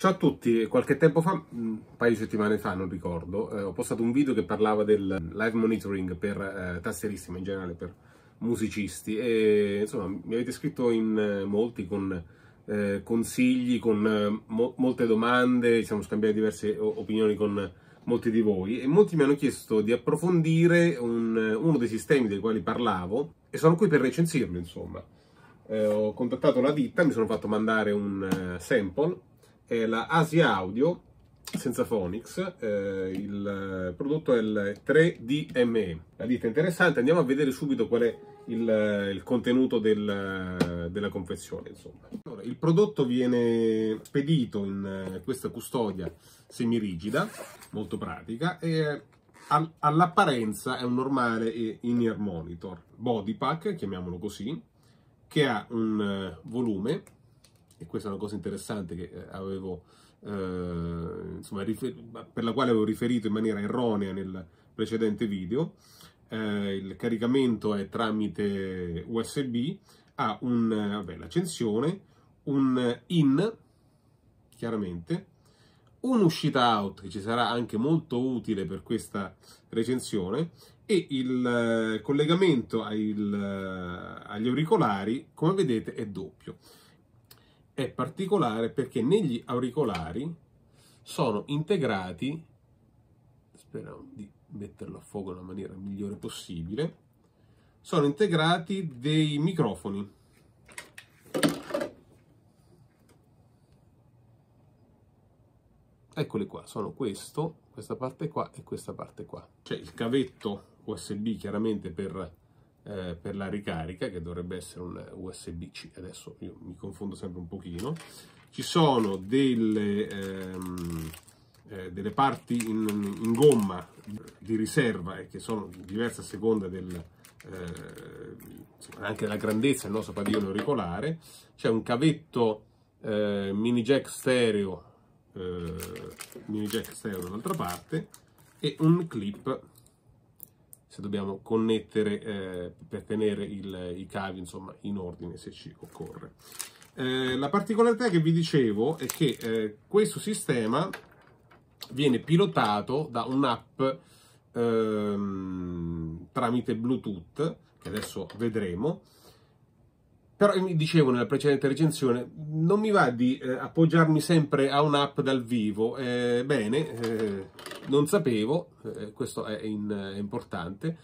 Ciao a tutti, qualche tempo fa, mm, un paio di settimane fa non ricordo, eh, ho postato un video che parlava del live monitoring per eh, tastierissimi, in generale per musicisti e insomma mi avete scritto in eh, molti con eh, consigli, con eh, mo molte domande, ci siamo scambiati diverse opinioni con molti di voi e molti mi hanno chiesto di approfondire un, eh, uno dei sistemi dei quali parlavo e sono qui per recensirlo insomma. Eh, ho contattato la ditta, mi sono fatto mandare un sample è la Asia Audio senza Phonics, eh, il prodotto è il 3DME. La ditta è interessante, andiamo a vedere subito qual è il, eh, il contenuto del, eh, della confezione. Allora, il prodotto viene spedito in eh, questa custodia semirigida, molto pratica, e all'apparenza è un normale in-ear monitor, body pack, chiamiamolo così, che ha un volume e questa è una cosa interessante che eh, avevo, eh, insomma, per la quale avevo riferito in maniera erronea nel precedente video, eh, il caricamento è tramite USB, ha un, l'accensione, un in, chiaramente, un'uscita out che ci sarà anche molto utile per questa recensione e il eh, collegamento il, eh, agli auricolari, come vedete, è doppio è particolare perché negli auricolari sono integrati, speriamo di metterlo a fuoco nella maniera migliore possibile, sono integrati dei microfoni. Eccoli qua, sono questo, questa parte qua e questa parte qua. C'è il cavetto USB chiaramente per eh, per la ricarica che dovrebbe essere un USB-C adesso io mi confondo sempre un pochino ci sono delle, ehm, eh, delle parti in, in, gomma di riserva e eh, che sono diverse a seconda del, eh, anche della grandezza del nostro padiglione auricolare c'è un cavetto eh, mini jack stereo mini jack stereo dall'altra parte e un clip se dobbiamo connettere eh, per tenere il, i cavi insomma, in ordine se ci occorre. Eh, la particolarità che vi dicevo è che eh, questo sistema viene pilotato da un'app ehm, tramite Bluetooth, che adesso vedremo, però mi dicevo nella precedente recensione, non mi va di eh, appoggiarmi sempre a un'app dal vivo. Eh, bene, eh, non sapevo, eh, questo è, in, è, importante,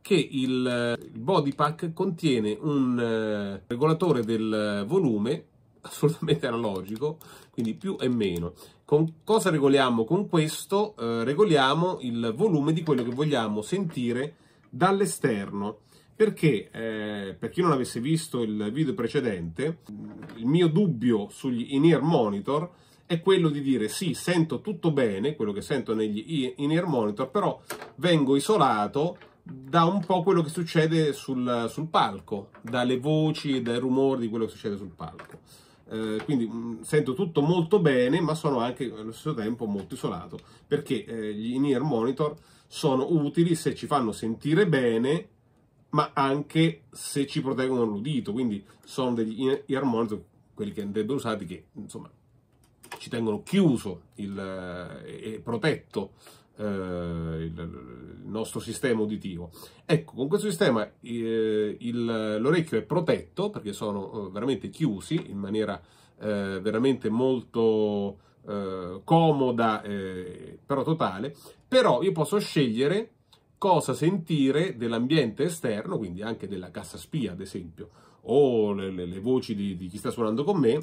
che il, il body pack contiene un eh, regolatore del volume assolutamente analogico, quindi più e meno. Con cosa regoliamo con questo? Eh, regoliamo il volume di quello che vogliamo sentire dall'esterno perché eh, per chi non avesse visto il video precedente, il mio dubbio sugli in-ear monitor è quello di dire sì, sento tutto bene, quello che sento negli in-ear monitor, però vengo isolato da un po' quello che succede sul, sul palco, dalle voci, e dai rumori di quello che succede sul palco. Eh, quindi mh, mm, sento tutto molto bene, ma sono anche allo stesso tempo molto isolato, perché eh, gli in-ear monitor sono utili se ci fanno sentire bene ma anche se ci proteggono l'udito, quindi sono degli earmonitor, quelli che andrebbero usati, che insomma ci tengono chiuso il, eh, e protetto eh, il, nostro sistema uditivo. Ecco, con questo sistema eh, il, l'orecchio è protetto perché sono eh, veramente chiusi in maniera eh, veramente molto eh, comoda, però totale, però io posso scegliere cosa sentire dell'ambiente esterno, quindi anche della cassa spia, ad esempio, o le, le, le voci di, di chi sta suonando con me,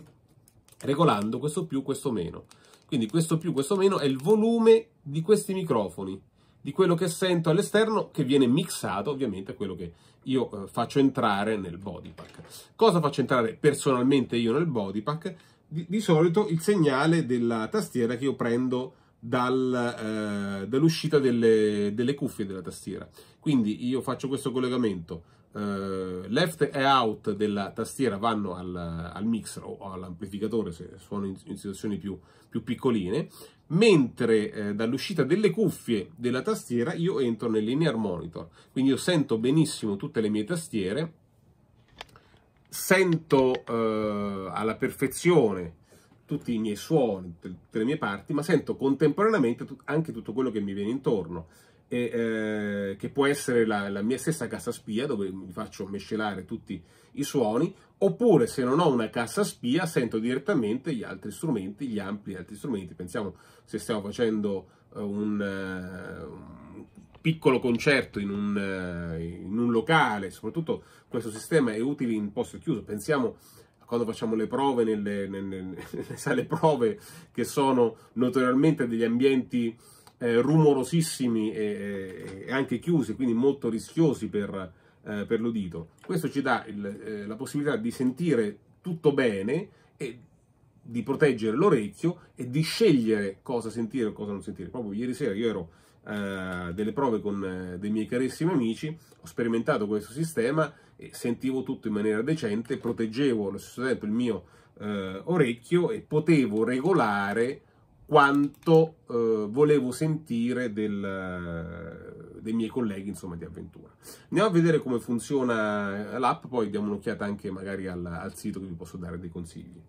regolando questo più, questo meno. Quindi questo più, questo meno è il volume di questi microfoni, di quello che sento all'esterno che viene mixato ovviamente a quello che io eh, faccio entrare nel body pack. Cosa faccio entrare personalmente io nel body pack? Di, di solito il segnale della tastiera che io prendo dal, eh, dall'uscita delle, delle, cuffie della tastiera. Quindi io faccio questo collegamento, eh, left e out della tastiera vanno al, al mixer o all'amplificatore se suono in, in situazioni più, più, piccoline, mentre eh, dall'uscita delle cuffie della tastiera io entro nel linear monitor, quindi io sento benissimo tutte le mie tastiere, sento eh, alla perfezione tutti i miei suoni, tutte le mie parti, ma sento contemporaneamente anche tutto quello che mi viene intorno, e, eh, che può essere la, la, mia stessa cassa spia dove mi faccio mescelare tutti i suoni, oppure se non ho una cassa spia sento direttamente gli altri strumenti, gli ampli altri strumenti, pensiamo se stiamo facendo eh, un, eh, un piccolo concerto in un, eh, in un locale, soprattutto questo sistema è utile in posto chiuso, pensiamo quando facciamo le prove nelle, nelle, nelle sale prove che sono notoriamente degli ambienti eh, rumorosissimi e, e, anche chiusi, quindi molto rischiosi per, eh, per l'udito. Questo ci dà il, eh, la possibilità di sentire tutto bene e di proteggere l'orecchio e di scegliere cosa sentire e cosa non sentire. Proprio ieri sera io ero eh, delle prove con eh, dei miei carissimi amici, ho sperimentato questo sistema sentivo tutto in maniera decente, proteggevo allo stesso tempo il mio eh, orecchio e potevo regolare quanto eh, volevo sentire del, eh, dei miei colleghi insomma, di avventura. Andiamo a vedere come funziona l'app, poi diamo un'occhiata anche magari al, al sito che vi posso dare dei consigli.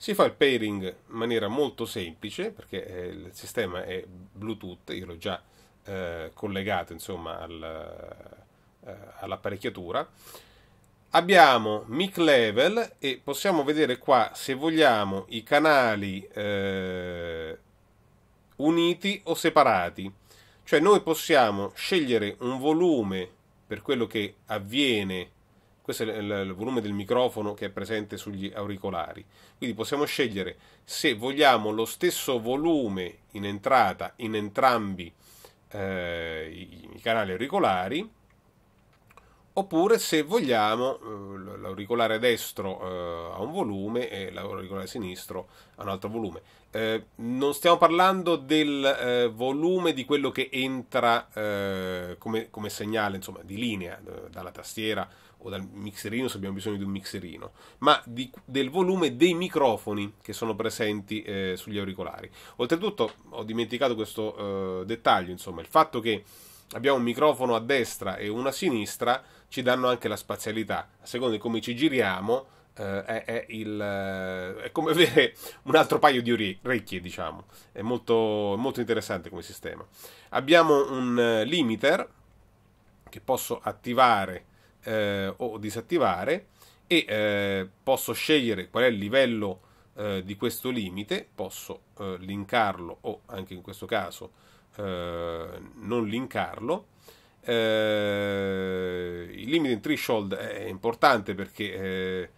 Si fa il pairing in maniera molto semplice perché eh, il sistema è Bluetooth, io l'ho già eh, collegato insomma, al, eh, all'apparecchiatura, abbiamo mic level e possiamo vedere qua se vogliamo i canali eh, uniti o separati. Cioè noi possiamo scegliere un volume per quello che avviene questo è il, volume del microfono che è presente sugli auricolari. Quindi possiamo scegliere se vogliamo lo stesso volume in entrata in entrambi eh, i, i, canali auricolari oppure se vogliamo eh, l'auricolare destro eh, ha un volume e l'auricolare sinistro ha un altro volume. Eh, non stiamo parlando del volume di quello che entra come, come, segnale insomma, di linea dalla tastiera o dal mixerino se abbiamo bisogno di un mixerino, ma di, del volume dei microfoni che sono presenti eh, sugli auricolari. Oltretutto ho dimenticato questo eh, dettaglio, insomma, il fatto che abbiamo un microfono a destra e uno a sinistra ci danno anche la spazialità. A seconda di come ci giriamo, eh, è, è, il, eh, è, come avere un altro paio di orecchie, diciamo. È molto, molto interessante come sistema. Abbiamo un eh, limiter che posso attivare eh, o disattivare e eh, posso scegliere qual è il livello eh, di questo limite, posso linkarlo o anche in questo caso non linkarlo eh, il limiting threshold è importante perché eh,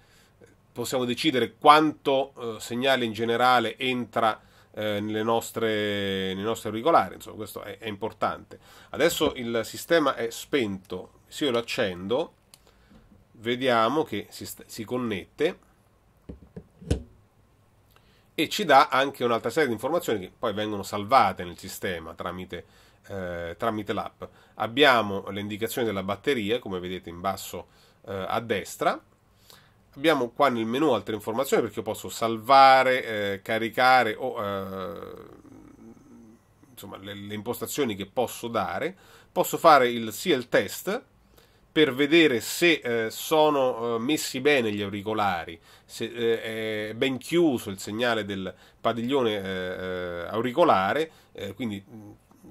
possiamo decidere quanto eh, segnale in generale entra eh, nelle nostre, nei nostri auricolari, insomma questo è, è, importante. Adesso il sistema è spento, se io lo accendo vediamo che si, si connette e ci dà anche un'altra serie di informazioni che poi vengono salvate nel sistema tramite eh, tramite l'app. Abbiamo le indicazioni della batteria, come vedete in basso eh, a destra. Abbiamo qua nel menu altre informazioni perché io posso salvare, eh, caricare o eh, insomma le, le, impostazioni che posso dare. Posso fare il, sia il test per vedere se eh, sono eh, messi bene gli auricolari, se è ben chiuso il segnale del padiglione auricolare, quindi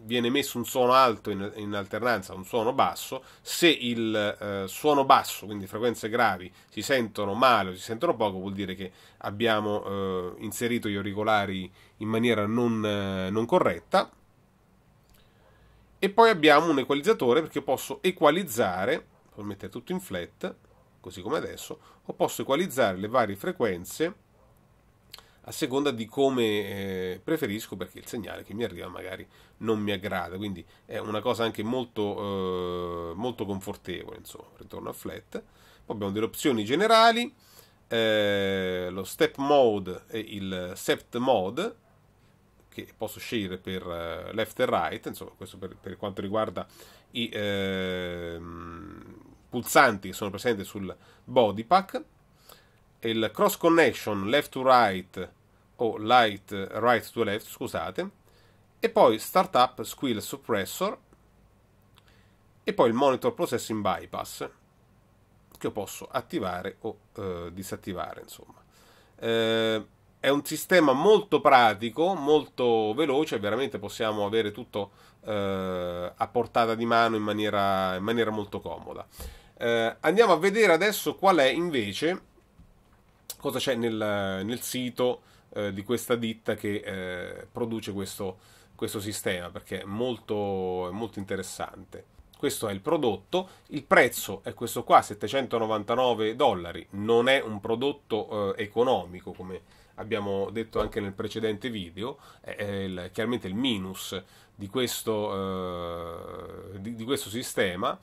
viene messo un suono alto in, in alternanza a un suono basso, se il eh, suono basso, quindi frequenze gravi, si sentono male o si sentono poco, vuol dire che abbiamo eh, inserito gli auricolari in maniera non, eh, non corretta. E poi abbiamo un equalizzatore perché posso equalizzare, posso mettere tutto in flat, così come adesso, o posso equalizzare le varie frequenze a seconda di come eh, preferisco perché il segnale che mi arriva magari non mi aggrada, quindi è una cosa anche molto, eh, molto confortevole, insomma, ritorno a flat. Poi abbiamo delle opzioni generali, eh, lo step mode e il sept mode che posso scegliere per eh, left e right, insomma questo per, per quanto riguarda i ehm, pulsanti che sono presenti sul body pack il cross connection left to right o light, right to left, scusate, e poi startup squill suppressor e poi il monitor processing bypass che posso attivare o eh, disattivare, insomma. Eh, è un sistema molto pratico, molto veloce, veramente possiamo avere tutto eh, a portata di mano in maniera, in maniera molto comoda. Eh, andiamo a vedere adesso qual è invece cosa c'è nel, nel sito eh, di questa ditta che eh, produce questo, questo, sistema perché è molto, molto interessante questo è il prodotto, il prezzo è questo qua, 799 dollari, non è un prodotto eh, economico come abbiamo detto anche nel precedente video, è il, chiaramente il minus di questo, eh, di, di questo sistema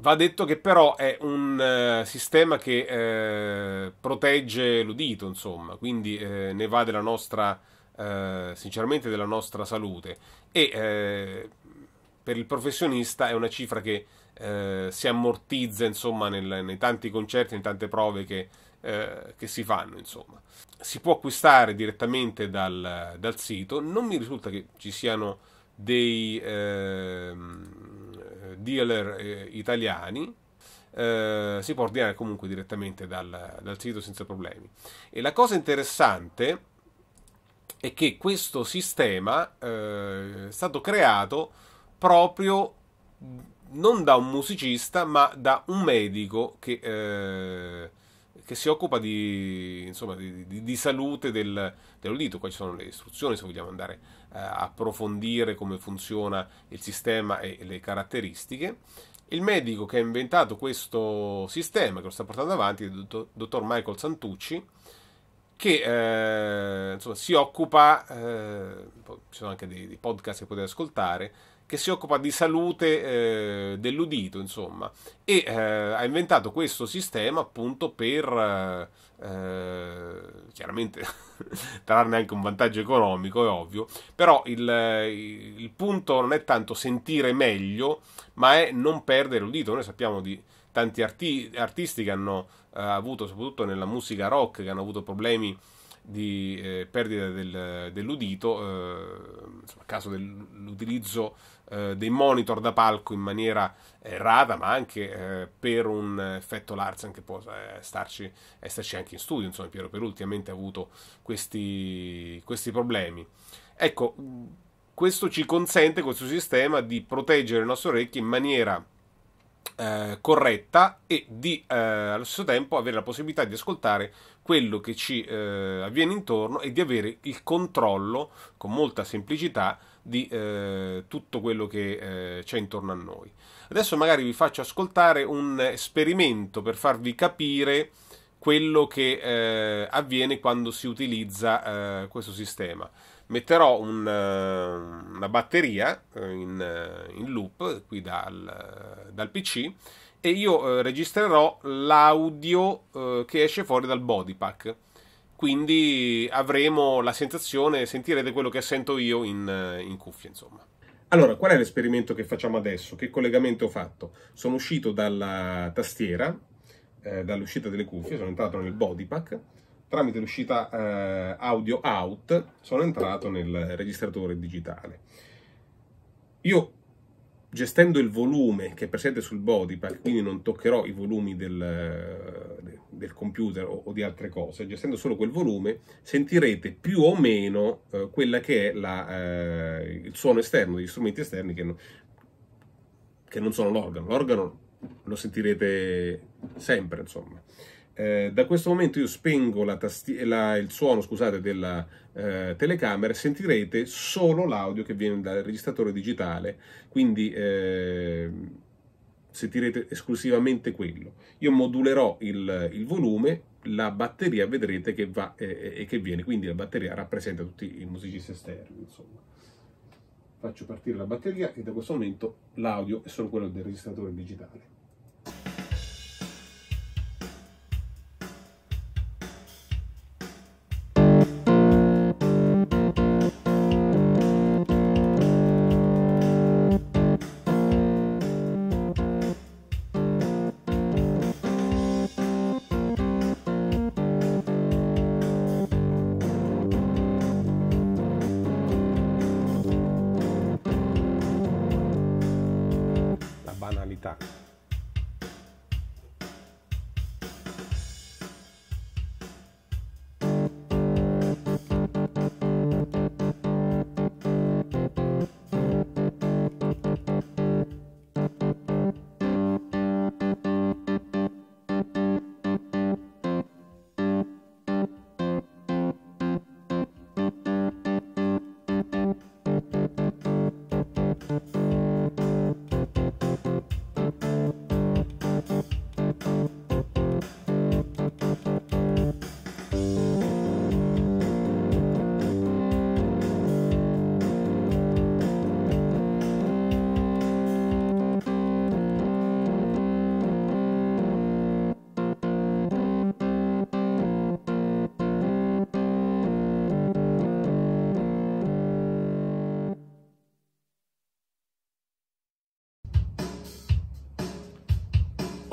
Va detto che però è un uh, sistema che uh, protegge l'udito, insomma, quindi uh, ne va della nostra, sinceramente, della nostra salute. E per il professionista è una cifra che si ammortizza, insomma, nel, nei tanti concerti, in tante prove che, che, si fanno, insomma. Si può acquistare direttamente dal, dal sito, non mi risulta che ci siano dei... Ehm, dealer eh, italiani, eh, si può ordinare comunque direttamente dal, dal, sito senza problemi. E la cosa interessante è che questo sistema eh, è stato creato proprio non da un musicista, ma da un medico che eh, che si occupa di, insomma, di, di, di salute del, dell'udito. Qua ci sono le istruzioni se vogliamo andare a eh, approfondire come funziona il sistema e le caratteristiche. Il medico che ha inventato questo sistema, che lo sta portando avanti, è il dottor Michael Santucci, che eh, insomma, si occupa, eh, ci sono anche dei, dei podcast che potete ascoltare, che si occupa di salute eh, dell'udito, insomma, e eh, ha inventato questo sistema appunto per eh, eh chiaramente trarne anche un vantaggio economico, è ovvio, però il, eh, il, punto non è tanto sentire meglio, ma è non perdere l'udito. Noi sappiamo di tanti arti- artisti che hanno eh, avuto, soprattutto nella musica rock, che hanno avuto problemi di eh, perdita del, dell'udito, eh, insomma, a caso dell'utilizzo eh, dei monitor da palco in maniera errata, ma anche eh, per un effetto Larsen che può eh, starci, esserci anche in studio. Insomma, Piero per ultimamente ha avuto questi, questi problemi. Ecco, questo ci consente, questo sistema, di proteggere le nostre orecchie in maniera eh, corretta e di eh, allo stesso tempo avere la possibilità di ascoltare quello che ci eh, avviene intorno e di avere il controllo con molta semplicità di eh, tutto quello che eh, c'è intorno a noi. Adesso magari vi faccio ascoltare un esperimento per farvi capire quello che eh, avviene quando si utilizza eh, questo sistema. Metterò un, eh, una batteria eh, in, in, loop qui dal, dal PC e io registrerò l'audio che esce fuori dal body pack quindi avremo la sensazione, sentirete quello che sento io in, in cuffia, insomma. Allora, qual è l'esperimento che facciamo adesso? Che collegamento ho fatto? Sono uscito dalla tastiera, eh, dall'uscita delle cuffie, sono entrato nel body pack, tramite l'uscita eh, audio out sono entrato nel registratore digitale. Io gestendo il volume che è presente sul body pack, quindi non toccherò i volumi del, del computer o, o, di altre cose, gestendo solo quel volume, sentirete più o meno eh, quella che è la, eh, il suono esterno, gli strumenti esterni che, no, che non sono l'organo. L'organo lo sentirete sempre, insomma. Eh, da questo momento io spengo la la, il suono scusate, della eh, telecamera e sentirete solo l'audio che viene dal registratore digitale, quindi... Eh, sentirete esclusivamente quello. Io modulerò il, il volume, la batteria vedrete che va eh, eh, e eh, che viene, quindi la batteria rappresenta tutti i musicisti esterni, insomma. Faccio partire la batteria e da questo momento l'audio è solo quello del registratore digitale.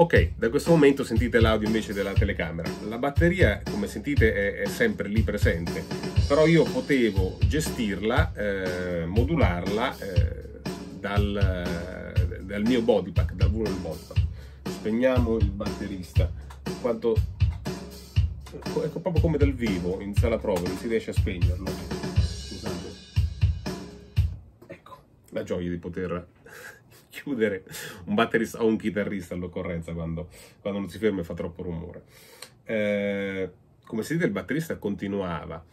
Ok, da questo momento sentite l'audio invece della telecamera. La batteria, come sentite, è, è sempre lì presente, però io potevo gestirla, eh, modularla eh, dal, dal, mio body pack, dal volo del body pack. Spegniamo il batterista. Quanto... È ecco, proprio come dal vivo, in sala prove, non si riesce a spegnerlo. Scusate. Ecco, la gioia di poter chiudere un batterista o un chitarrista all'occorrenza quando, quando non si ferma e fa troppo rumore. Eh, come dice, il batterista continuava.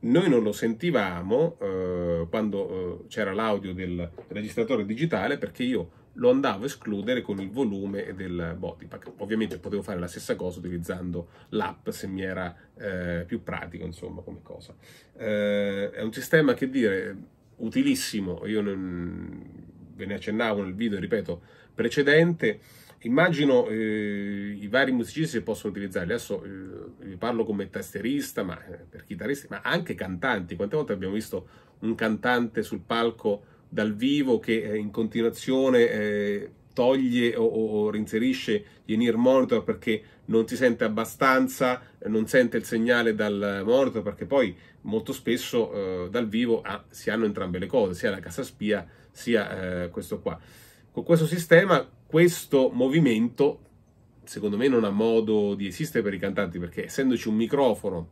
Noi non lo sentivamo eh, quando eh, c'era l'audio del registratore digitale perché io lo andavo a escludere con il volume del body pack. Ovviamente potevo fare la stessa cosa utilizzando l'app se mi era eh, più pratico, insomma, come cosa. Eh, è un sistema che dire utilissimo, io non, ve ne accennavo nel video, ripeto, precedente, immagino eh, i vari musicisti che possono utilizzarli. Adesso eh, vi parlo come tastierista, ma eh, per chitarristi, ma anche cantanti. Quante volte abbiamo visto un cantante sul palco dal vivo che eh, in continuazione eh, toglie o, o, o, rinserisce gli in-ear monitor perché non si sente abbastanza, non sente il segnale dal monitor perché poi molto spesso eh, dal vivo ah, si hanno entrambe le cose, sia la casa spia sia eh, questo qua. Con questo sistema questo movimento secondo me non ha modo di esistere per i cantanti perché essendoci un microfono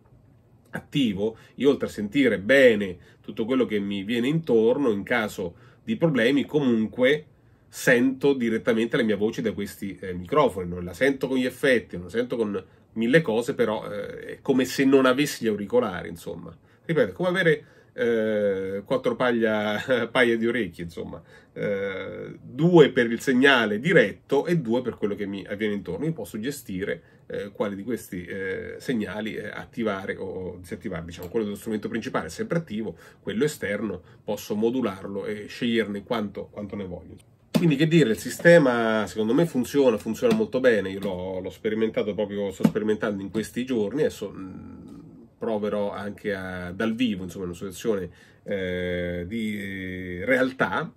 attivo, io oltre a sentire bene tutto quello che mi viene intorno in caso di problemi comunque sento direttamente la mia voce da questi eh, microfoni, non la sento con gli effetti, non la sento con mille cose, però eh, è come se non avessi gli auricolari, insomma. Ripeto, come avere eh, quattro paglia, paia di orecchie, insomma. Eh, due per il segnale diretto e due per quello che mi avviene intorno. Io posso gestire eh, quale di questi eh, segnali eh, attivare o disattivare. Diciamo, quello dello strumento principale è sempre attivo, quello esterno posso modularlo e sceglierne quanto, quanto ne voglio. Quindi che dire, il sistema secondo me funziona, funziona molto bene, io l'ho sperimentato proprio, sto sperimentando in questi giorni, adesso mm, proverò anche a, dal vivo, insomma, in una situazione eh, di eh, realtà,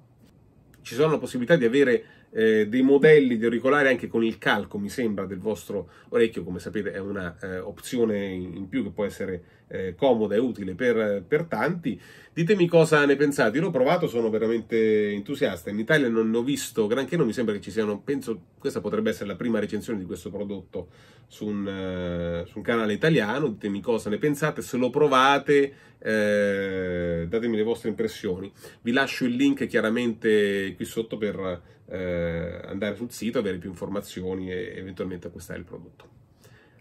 ci sono la possibilità di avere eh, dei modelli di auricolare anche con il calco, mi sembra, del vostro orecchio. Come sapete è un'opzione eh, in più che può essere eh, comoda e utile per, per, tanti. Ditemi cosa ne pensate. Io l'ho provato, sono veramente entusiasta. In Italia non ne ho visto granché, non mi sembra che ci siano, penso, questa potrebbe essere la prima recensione di questo prodotto su un, uh, su un canale italiano, ditemi cosa ne pensate, se lo provate eh, datemi le vostre impressioni. Vi lascio il link chiaramente qui sotto per eh, andare sul sito, avere più informazioni e eventualmente acquistare il prodotto.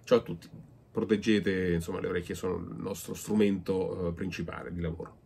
Ciao a tutti, proteggete, insomma le orecchie sono il nostro strumento eh, principale di lavoro.